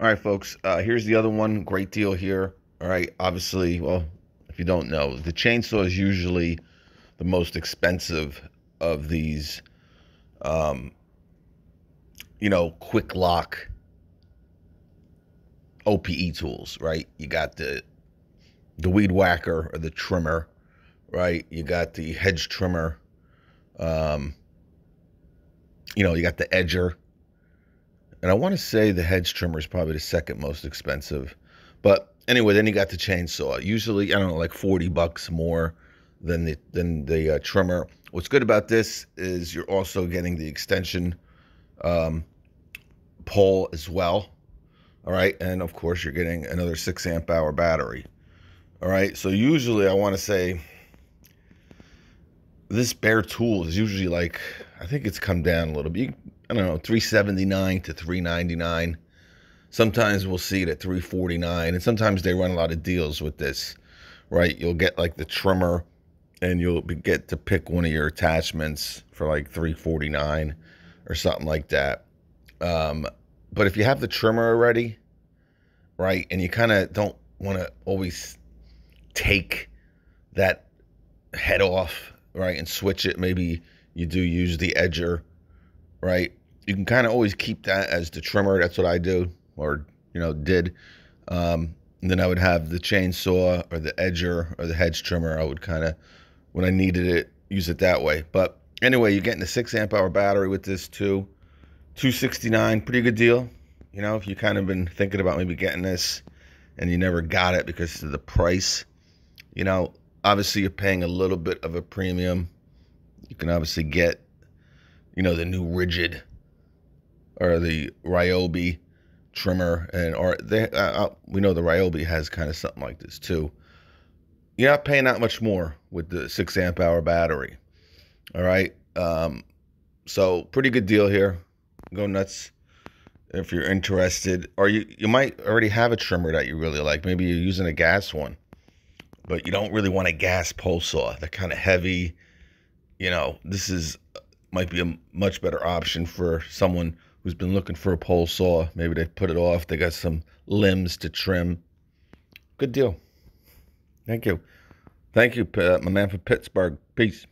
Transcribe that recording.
All right, folks, uh, here's the other one. Great deal here. All right, obviously, well, if you don't know, the chainsaw is usually the most expensive of these, um, you know, quick lock OPE tools, right? You got the the weed whacker or the trimmer, right? You got the hedge trimmer. Um, you know, you got the edger, and I want to say the hedge trimmer is probably the second most expensive. But anyway, then you got the chainsaw. Usually, I don't know, like forty bucks more than the than the uh, trimmer. What's good about this is you're also getting the extension um, pole as well. All right, and of course you're getting another six amp hour battery. All right, so usually I want to say this bare tool is usually like I think it's come down a little bit. You I don't know, 379 to 399. Sometimes we'll see it at 349 and sometimes they run a lot of deals with this, right? You'll get like the trimmer and you'll get to pick one of your attachments for like 349 or something like that. Um, but if you have the trimmer already, right, and you kind of don't want to always take that head off, right, and switch it, maybe you do use the edger right? You can kind of always keep that as the trimmer. That's what I do, or you know, did. Um, and then I would have the chainsaw or the edger or the hedge trimmer. I would kind of, when I needed it, use it that way. But anyway, you're getting a six amp hour battery with this too. 269, pretty good deal. You know, if you kind of been thinking about maybe getting this and you never got it because of the price, you know, obviously you're paying a little bit of a premium. You can obviously get you know, the new Rigid or the Ryobi trimmer and or they uh, we know the Ryobi has kind of something like this too. You're not paying that much more with the six amp hour battery. All right, um, so pretty good deal here. Go nuts if you're interested, or you you might already have a trimmer that you really like. Maybe you're using a gas one, but you don't really want a gas pole saw. They're kind of heavy. You know, this is might be a much better option for someone who's been looking for a pole saw. Maybe they put it off. They got some limbs to trim. Good deal. Thank you. Thank you, uh, my man from Pittsburgh. Peace.